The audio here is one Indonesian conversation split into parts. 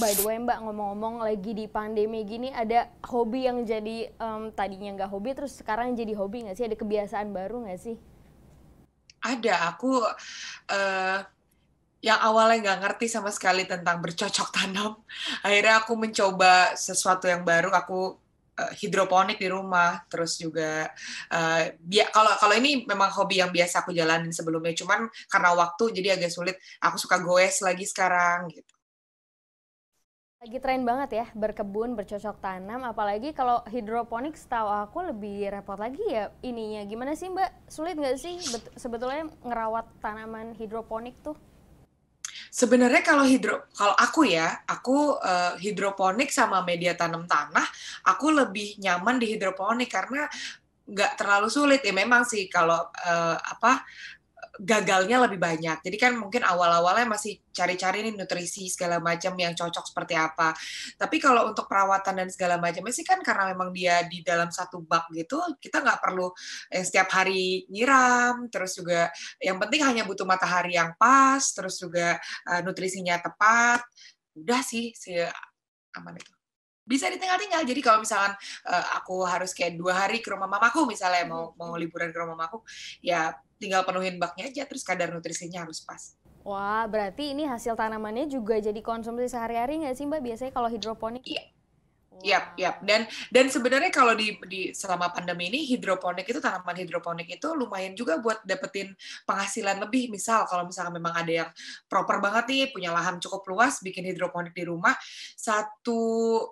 By the way Mbak ngomong-ngomong lagi di pandemi gini ada hobi yang jadi um, tadinya nggak hobi terus sekarang jadi hobi nggak sih? Ada kebiasaan baru nggak sih? Ada aku uh, yang awalnya nggak ngerti sama sekali tentang bercocok tanam, akhirnya aku mencoba sesuatu yang baru. Aku eh, hidroponik di rumah terus juga uh, kalau kalau ini memang hobi yang biasa aku jalanin sebelumnya cuman karena waktu jadi agak sulit aku suka goes lagi sekarang gitu lagi tren banget ya berkebun, bercocok tanam, apalagi kalau hidroponik setahu aku lebih repot lagi ya ininya. Gimana sih Mbak? Sulit nggak sih sebetulnya ngerawat tanaman hidroponik tuh? sebenarnya kalau hidro kalau aku ya aku uh, hidroponik sama media tanam tanah aku lebih nyaman di hidroponik karena nggak terlalu sulit ya memang sih kalau uh, apa gagalnya lebih banyak. Jadi kan mungkin awal-awalnya masih cari-cari nih nutrisi segala macam yang cocok seperti apa. Tapi kalau untuk perawatan dan segala macamnya sih kan karena memang dia di dalam satu bak gitu, kita nggak perlu eh, setiap hari nyiram, terus juga yang penting hanya butuh matahari yang pas, terus juga uh, nutrisinya tepat. Udah sih, sih aman itu bisa ditinggal-tinggal. Jadi kalau misalkan uh, aku harus kayak dua hari ke rumah mamaku misalnya mau hmm. mau liburan ke rumah mamaku, ya tinggal penuhin baknya aja terus kadar nutrisinya harus pas. Wah, berarti ini hasil tanamannya juga jadi konsumsi sehari-hari nggak sih Mbak? Biasanya kalau hidroponik? Iya, Yap, yap. Dan dan sebenarnya kalau di, di selama pandemi ini hidroponik itu tanaman hidroponik itu lumayan juga buat dapetin penghasilan lebih. Misal kalau misalnya memang ada yang proper banget nih punya lahan cukup luas bikin hidroponik di rumah satu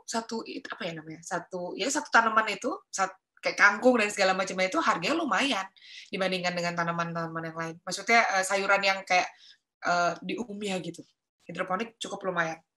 satu apa ya namanya satu ya satu tanaman itu satu kayak kangkung dan segala macamnya itu harganya lumayan dibandingkan dengan tanaman-tanaman yang lain. Maksudnya eh, sayuran yang kayak uh, di umia gitu. Hidroponik cukup lumayan.